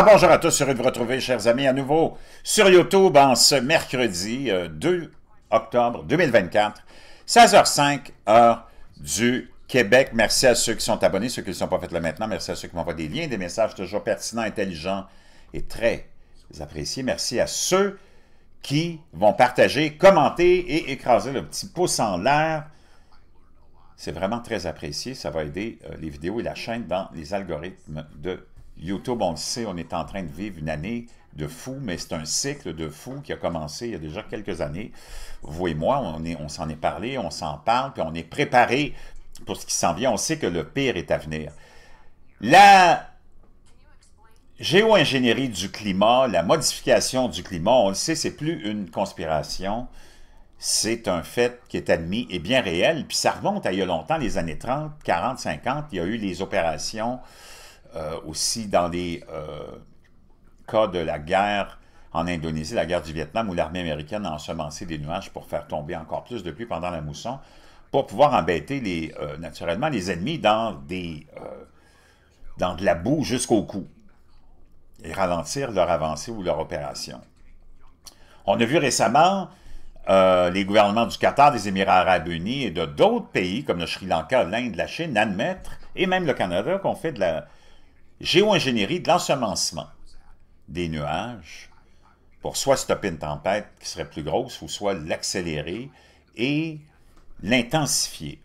Ah, bonjour à tous, heureux de vous retrouver, chers amis, à nouveau sur YouTube en ce mercredi 2 euh, octobre 2024, 16h05, heure du Québec. Merci à ceux qui sont abonnés, ceux qui ne sont pas faits là maintenant. Merci à ceux qui m'envoient des liens, des messages toujours pertinents, intelligents et très appréciés. Merci à ceux qui vont partager, commenter et écraser le petit pouce en l'air. C'est vraiment très apprécié. Ça va aider euh, les vidéos et la chaîne dans les algorithmes de YouTube, on le sait, on est en train de vivre une année de fou, mais c'est un cycle de fou qui a commencé il y a déjà quelques années. Vous et moi, on, s'en est parlé, on s'en parle, puis on est préparé pour ce qui s'en vient. On sait que le pire est à venir. La géo-ingénierie du climat, la modification du climat, on le sait, c'est plus une conspiration, c'est un fait qui est admis et bien réel. Puis ça remonte à il y a longtemps, les années 30, 40, 50, il y a eu les opérations euh, aussi dans les euh, cas de la guerre en Indonésie, la guerre du Vietnam, où l'armée américaine a ensemencé des nuages pour faire tomber encore plus de pluie pendant la mousson, pour pouvoir embêter les, euh, naturellement les ennemis dans, des, dans de la boue jusqu'au cou et ralentir leur avancée ou leur opération. On a vu récemment les gouvernements du Qatar, des Émirats arabes unis et de d'autres pays comme le Sri Lanka, l'Inde, la Chine admettre, et même le Canada, qu'on fait de la, Géo-ingénierie de l'ensemencement des nuages pour soit stopper une tempête qui serait plus grosse ou soit l'accélérer et l'intensifier.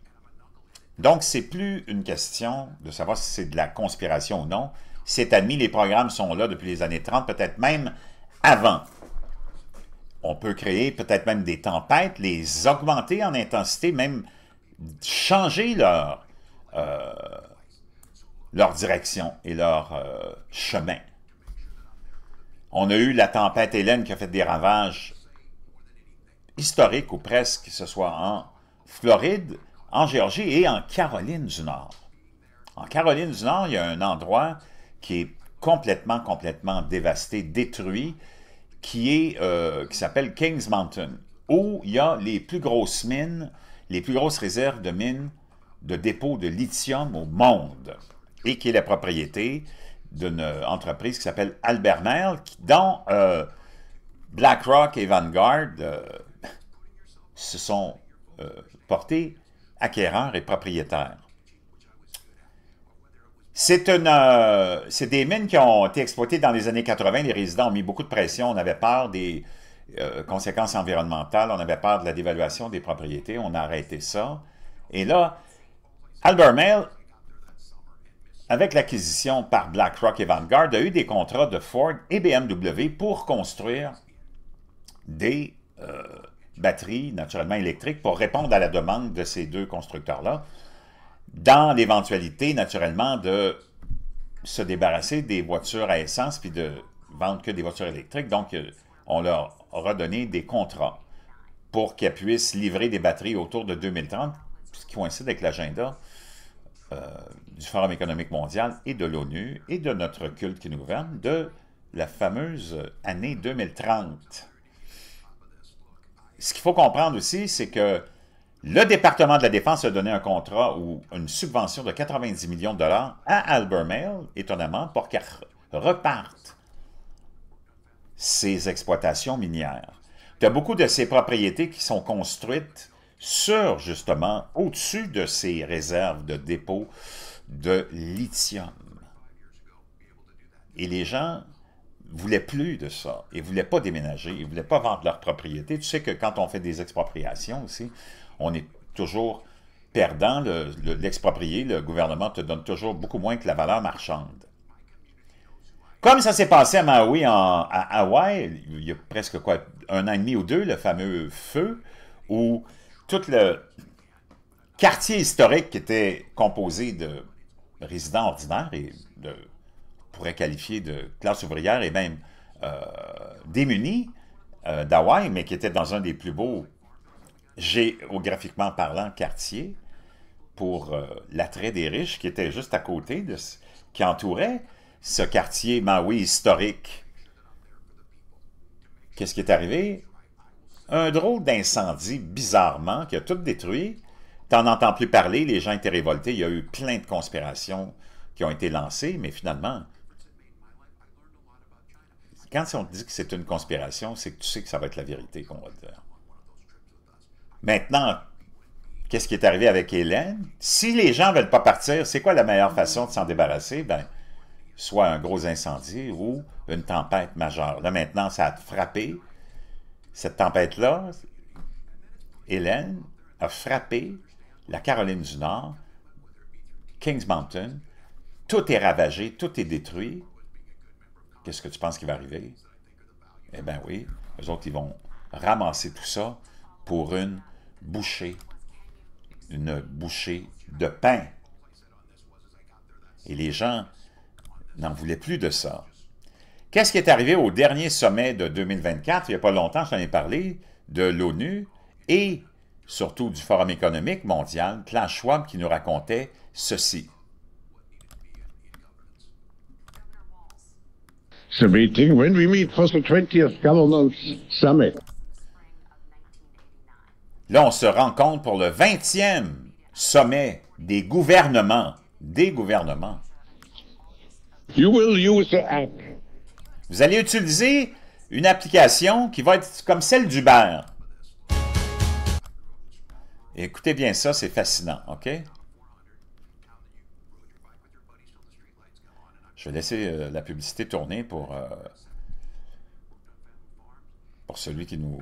Donc, ce n'est plus une question de savoir si c'est de la conspiration ou non. C'est admis, les programmes sont là depuis les années 30, peut-être même avant. On peut créer peut-être même des tempêtes, les augmenter en intensité, même changer leur, euh, leur direction et leur euh, chemin. On a eu la tempête Hélène qui a fait des ravages historiques ou presque, que ce soit en Floride, en Géorgie et en Caroline du Nord. En Caroline du Nord, il y a un endroit qui est complètement, complètement dévasté, détruit, qui est euh, qui s'appelle Kings Mountain, où il y a les plus grosses mines, les plus grosses réserves de mines de dépôts de lithium au monde et qui est la propriété d'une euh, entreprise qui s'appelle Albert dont euh, BlackRock et Vanguard euh, se sont portés acquéreurs et propriétaires. C'est des mines qui ont été exploitées dans les années 80. Les résidents ont mis beaucoup de pression. On avait peur des conséquences environnementales. On avait peur de la dévaluation des propriétés. On a arrêté ça. Et là, Albert avec l'acquisition par BlackRock et Vanguard, il y a eu des contrats de Ford et BMW pour construire des euh, batteries naturellement électriques pour répondre à la demande de ces deux constructeurs-là, dans l'éventualité naturellement de se débarrasser des voitures à essence puis de vendre que des voitures électriques. Donc, euh, on leur aura donné des contrats pour qu'elles puissent livrer des batteries autour de 2030, ce qui coïncide avec l'agenda euh, du Forum économique mondial et de l'ONU et de notre culte qui nous gouverne de la fameuse année 2030. Ce qu'il faut comprendre aussi, c'est que le département de la Défense a donné un contrat ou une subvention de 90 millions de dollars à Albert étonnamment, pour qu'elle reparte ses exploitations minières. y a beaucoup de ces propriétés qui sont construites sur justement, au-dessus de ces réserves de dépôts de lithium. Et les gens voulaient plus de ça. Ils ne voulaient pas déménager, ils ne voulaient pas vendre leur propriété. Tu sais que quand on fait des expropriations aussi, on est toujours perdant, l'exproprié, le, gouvernement te donne toujours beaucoup moins que la valeur marchande. Comme ça s'est passé à Maui, en, à Hawaï, il y a presque quoi, un an et demi ou deux, le fameux feu, où tout le quartier historique qui était composé de résidents ordinaires et de, pourrait qualifier de classe ouvrière et même euh, démunis euh, d'Hawaï, mais qui était dans un des plus beaux géographiquement parlant quartiers pour euh, l'attrait des riches qui était juste à côté de qui entourait ce quartier Maui historique. Qu'est-ce qui est arrivé? un drôle d'incendie, bizarrement, qui a tout détruit. T'en entends plus parler, les gens étaient révoltés, il y a eu plein de conspirations qui ont été lancées, mais finalement, quand on dit que c'est une conspiration, c'est que tu sais que ça va être la vérité qu'on va te dire. Maintenant, qu'est-ce qui est arrivé avec Hélène? Si les gens ne veulent pas partir, c'est quoi la meilleure façon de s'en débarrasser? Ben, soit un gros incendie ou une tempête majeure. Là, maintenant, ça a frappé, cette tempête-là, Hélène, a frappé la Caroline du Nord, Kings Mountain, tout est ravagé, tout est détruit. Qu'est-ce que tu penses qui va arriver? Eh bien oui, eux autres, ils vont ramasser tout ça pour une bouchée, une bouchée de pain. Et les gens n'en voulaient plus de ça. Qu'est-ce qui est arrivé au dernier sommet de 2024, il n'y a pas longtemps, j'en ai parlé, de l'ONU et surtout du Forum économique mondial, Klaus Schwab qui nous racontait ceci. 20 Là, on se rencontre pour le 20e sommet des gouvernements, des gouvernements. You will use vous allez utiliser une application qui va être comme celle du d'Uber. Écoutez bien ça, c'est fascinant, OK? Je vais laisser euh, la publicité tourner pour, euh, pour celui qui nous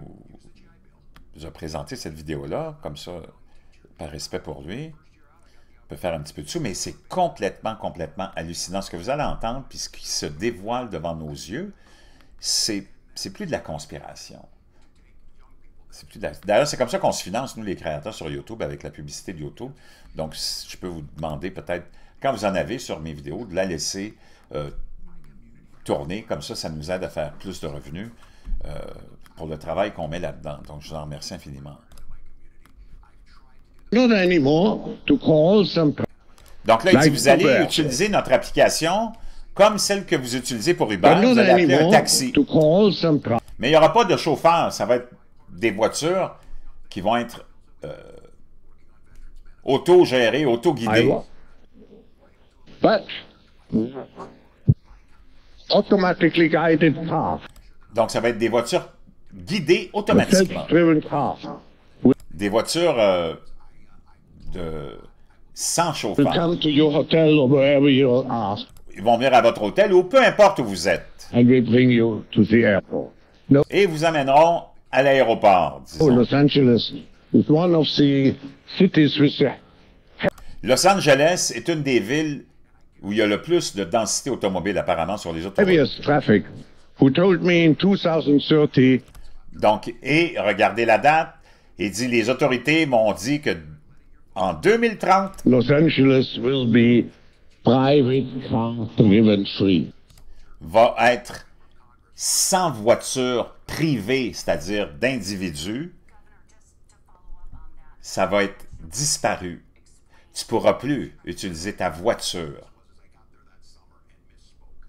a présenté cette vidéo-là, comme ça, par respect pour lui faire un petit peu de sous, mais c'est complètement, complètement hallucinant. Ce que vous allez entendre, puis ce qui se dévoile devant nos yeux, c'est plus de la conspiration. D'ailleurs, c'est comme ça qu'on se finance, nous, les créateurs sur YouTube, avec la publicité de YouTube. Donc, je peux vous demander peut-être, quand vous en avez sur mes vidéos, de la laisser euh, tourner. Comme ça, ça nous aide à faire plus de revenus euh, pour le travail qu'on met là-dedans. Donc, je vous en remercie infiniment. Donc là, il dit, vous allez utiliser notre application comme celle que vous utilisez pour Uber, vous appeler un taxi. Mais il n'y aura pas de chauffeur, ça va être des voitures qui vont être euh, auto-gérées, auto-guidées. Automatically guided Donc, ça va être des voitures guidées automatiquement. Des voitures euh, de sans chauffeur. Eh Ils vont venir à votre hôtel ou peu importe où vous êtes. Et vous amèneront à l'aéroport. Los Angeles est une des villes où il y a le plus de densité automobile apparemment sur les autorités. Donc, et regardez la date, il dit les autorités m'ont dit que en 2030. Los Angeles will be private car driven free. Va être sans voiture privée, c'est-à-dire d'individus. Ça va être disparu. Tu pourras plus utiliser ta voiture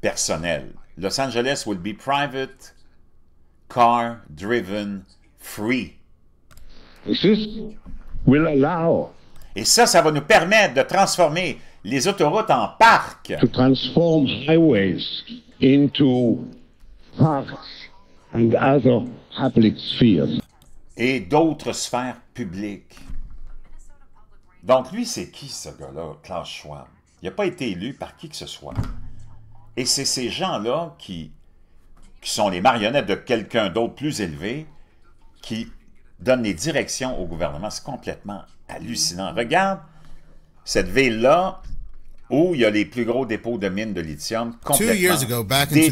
personnelle. Los Angeles will be private car driven free. This will allow et ça, ça va nous permettre de transformer les autoroutes en parcs. transform highways into parks and public spheres. Et d'autres sphères publiques. Donc lui, c'est qui ce gars-là, Klaus Schwab? Il n'a pas été élu par qui que ce soit. Et c'est ces gens-là qui, qui sont les marionnettes de quelqu'un d'autre plus élevé qui donne les directions au gouvernement. C'est complètement hallucinant. Regarde cette ville-là où il y a les plus gros dépôts de mines de lithium complètement Two years ago, back in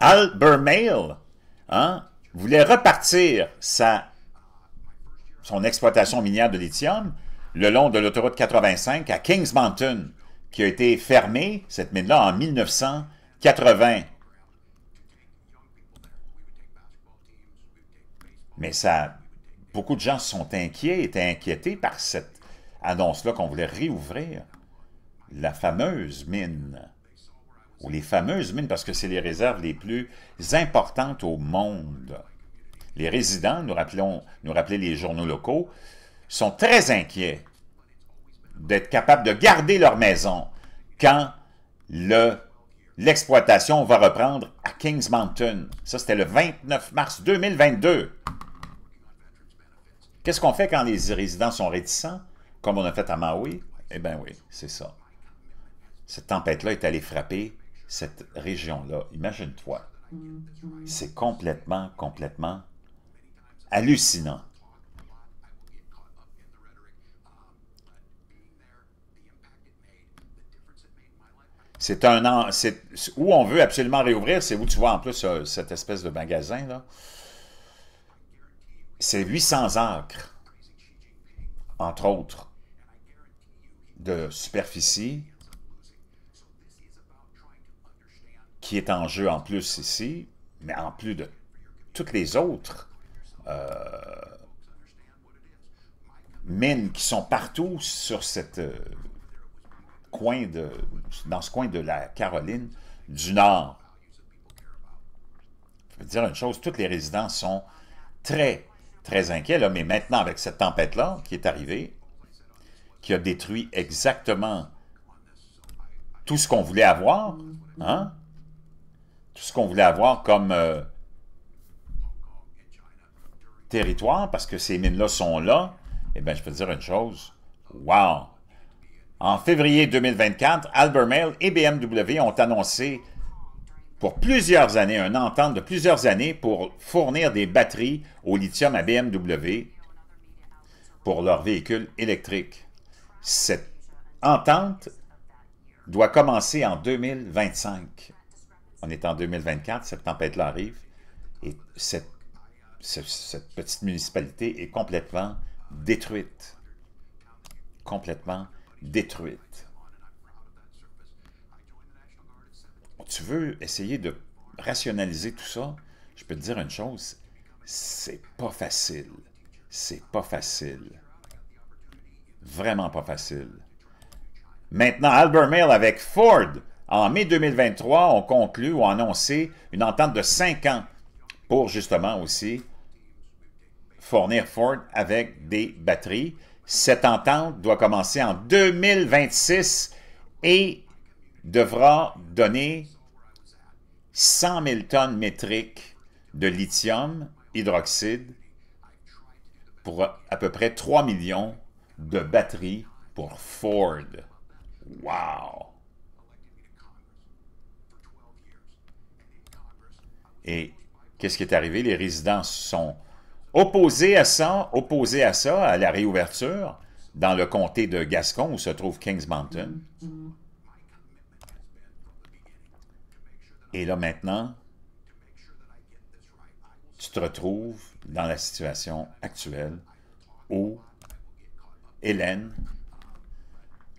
Albert Mail hein, voulait repartir sa, son exploitation minière de lithium le long de l'autoroute 85 à Kings qui a été fermée, cette mine-là, en 1980. Mais ça, beaucoup de gens sont inquiets, étaient inquiétés par cette annonce-là qu'on voulait réouvrir la fameuse mine, ou les fameuses mines, parce que c'est les réserves les plus importantes au monde. Les résidents, nous, rappelons, nous rappelaient les journaux locaux, sont très inquiets d'être capables de garder leur maison quand l'exploitation va reprendre à Kings Mountain. Ça, c'était le 29 mars 2022. Qu'est-ce qu'on fait quand les résidents sont réticents, comme on a fait à Maui? Eh bien oui, c'est ça. Cette tempête-là est allée frapper cette région-là. Imagine-toi. C'est complètement, complètement hallucinant. C'est un an, où on veut absolument réouvrir, c'est où tu vois en plus euh, cette espèce de magasin là c'est 800 acres, entre autres, de superficie qui est en jeu en plus ici, mais en plus de toutes les autres euh, mines qui sont partout sur cette euh, coin de dans ce coin de la Caroline du Nord. Je veux dire une chose, toutes les résidents sont très très inquiet, là, mais maintenant, avec cette tempête-là qui est arrivée, qui a détruit exactement tout ce qu'on voulait avoir, hein? tout ce qu'on voulait avoir comme euh, territoire, parce que ces mines-là sont là, eh bien, je peux dire une chose, wow! En février 2024, Albert Mail et BMW ont annoncé pour plusieurs années, une entente de plusieurs années pour fournir des batteries au lithium à BMW pour leurs véhicules électriques. Cette entente doit commencer en 2025. On est en 2024, cette tempête-là arrive, et cette, cette petite municipalité est complètement détruite. Complètement détruite. tu veux essayer de rationaliser tout ça, je peux te dire une chose, c'est pas facile. C'est pas facile. Vraiment pas facile. Maintenant, Albert Mail avec Ford. En mai 2023, ont conclu, ou annoncé une entente de 5 ans pour justement aussi fournir Ford avec des batteries. Cette entente doit commencer en 2026 et devra donner 100 000 tonnes métriques de lithium hydroxyde pour à peu près 3 millions de batteries pour Ford. Wow! Et qu'est-ce qui est arrivé? Les résidents sont opposés à ça, opposés à ça, à la réouverture dans le comté de Gascon où se trouve Kings Mountain. Mm-hmm. Et là maintenant, tu te retrouves dans la situation actuelle où Hélène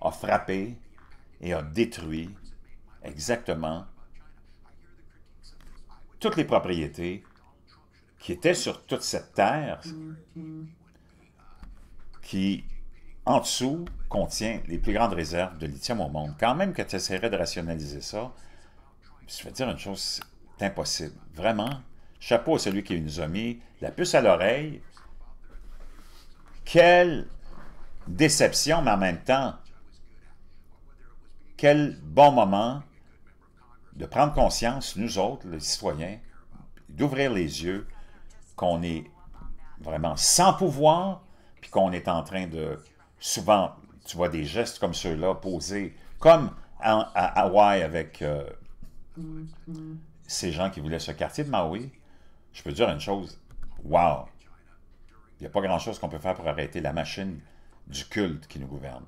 a frappé et a détruit exactement toutes les propriétés qui étaient sur toute cette terre qui, en dessous, contient les plus grandes réserves de lithium au monde. Quand même que tu essaierais de rationaliser ça, je vais dire une chose, c'est impossible. Vraiment, chapeau à celui qui nous a mis la puce à l'oreille. Quelle déception, mais en même temps, quel bon moment de prendre conscience, nous autres, les citoyens, d'ouvrir les yeux qu'on est vraiment sans pouvoir, puis qu'on est en train de, souvent, tu vois des gestes comme ceux-là posés, comme à, Hawaï avec euh, ces gens qui voulaient ce quartier de Maui, je peux dire une chose, wow, il n'y a pas grand-chose qu'on peut faire pour arrêter la machine du culte qui nous gouverne.